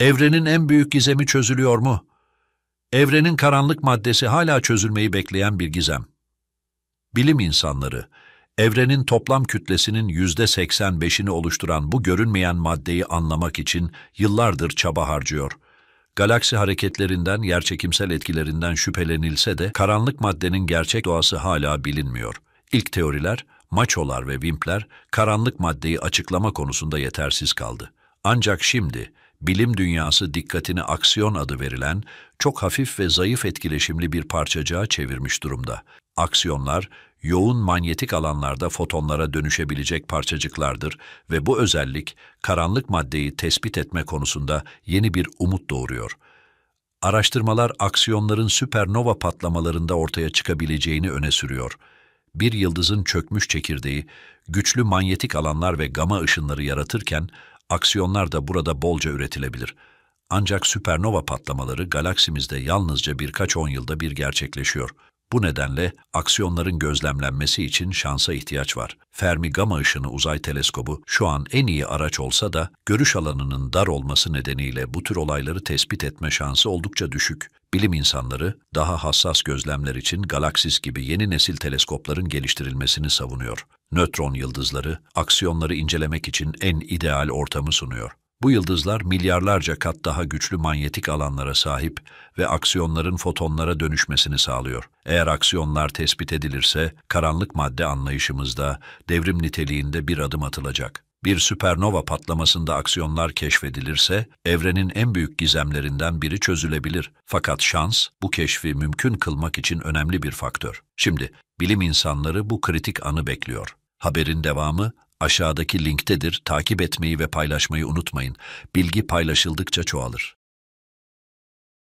Evrenin en büyük gizemi çözülüyor mu? Evrenin karanlık maddesi hala çözülmeyi bekleyen bir gizem. Bilim insanları, evrenin toplam kütlesinin yüzde %85'ini oluşturan bu görünmeyen maddeyi anlamak için yıllardır çaba harcıyor. Galaksi hareketlerinden, yerçekimsel etkilerinden şüphelenilse de karanlık maddenin gerçek doğası hala bilinmiyor. İlk teoriler, maçolar ve vimpler karanlık maddeyi açıklama konusunda yetersiz kaldı. Ancak şimdi, bilim dünyası dikkatini aksiyon adı verilen, çok hafif ve zayıf etkileşimli bir parçacığa çevirmiş durumda. Aksiyonlar, yoğun manyetik alanlarda fotonlara dönüşebilecek parçacıklardır ve bu özellik karanlık maddeyi tespit etme konusunda yeni bir umut doğuruyor. Araştırmalar aksiyonların süpernova patlamalarında ortaya çıkabileceğini öne sürüyor. Bir yıldızın çökmüş çekirdeği, güçlü manyetik alanlar ve gama ışınları yaratırken, Aksiyonlar da burada bolca üretilebilir. Ancak süpernova patlamaları galaksimizde yalnızca birkaç on yılda bir gerçekleşiyor. Bu nedenle aksiyonların gözlemlenmesi için şansa ihtiyaç var. Fermi Gama Işını Uzay Teleskobu şu an en iyi araç olsa da görüş alanının dar olması nedeniyle bu tür olayları tespit etme şansı oldukça düşük. Bilim insanları daha hassas gözlemler için Galaksis gibi yeni nesil teleskopların geliştirilmesini savunuyor. Nötron yıldızları aksiyonları incelemek için en ideal ortamı sunuyor. Bu yıldızlar milyarlarca kat daha güçlü manyetik alanlara sahip ve aksiyonların fotonlara dönüşmesini sağlıyor. Eğer aksiyonlar tespit edilirse, karanlık madde anlayışımızda devrim niteliğinde bir adım atılacak. Bir süpernova patlamasında aksiyonlar keşfedilirse, evrenin en büyük gizemlerinden biri çözülebilir. Fakat şans, bu keşfi mümkün kılmak için önemli bir faktör. Şimdi, bilim insanları bu kritik anı bekliyor. Haberin devamı Aşağıdaki linktedir. Takip etmeyi ve paylaşmayı unutmayın. Bilgi paylaşıldıkça çoğalır.